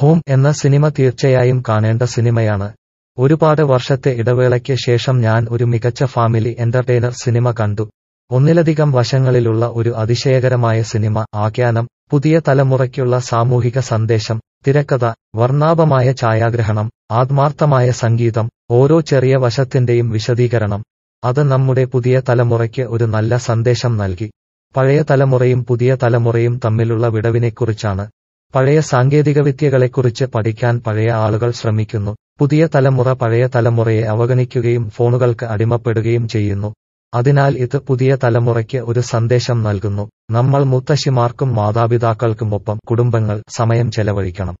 home എന്ന cinema തീർച്ചയായും കാണേണ്ട സിനിമയാണ് ഒരുപാട് വർഷത്തെ ഇടവേളയ്ക്ക് ശേഷം ഞാൻ ഒരു മികച്ച ഫാമിലി എന്റർടൈനർ സിനിമ കണ്ടു ഒന്നിലധികം വശങ്ങളിലുള്ള ഒരു അതിശയകരമായ സിനിമ ആഖ്യാനം പുതിയ തലമുറയ്ക്കുള്ള സാമൂഹിക സന്ദേശം തിരക്കഥ വർണ്ണാഭമായ ഛായാഗ്രഹണം ആത്മാർത്ഥമായ സംഗീതം ഓരോ ചെറിയ വശത്തിന്റെയും വിശദീകരണം അത് നമ്മുടെ പുതിയ തലമുറയ്ക്ക് ഒരു നല്ല സന്ദേശം നൽകി പഴയ തലമുറയും പുതിയ തലമുറയും തമ്മിലുള്ള വിടവിനെക്കുറിച്ചാണ് പഴയ സാങ്കേതികവിദ്യകളെക്കുറിച്ച് പഠിക്കാൻ പഴയ ആളുകൾ ശ്രമിക്കുന്നു പുതിയ തലമുറ പഴയ തലമുറയെ അവഗണിക്കുകയും ഫോണുകൾക്ക് അടിമപ്പെടുകയും ചെയ്യുന്നു അതിനാൽ ഇത് പുതിയ തലമുറയ്ക്ക് ഒരു സന്ദേശം നൽകുന്നു നമ്മൾ മുത്തശ്ശിമാർക്കും മാതാപിതാക്കൾക്കുമൊപ്പം കുടുംബങ്ങൾ സമയം ചെലവഴിക്കണം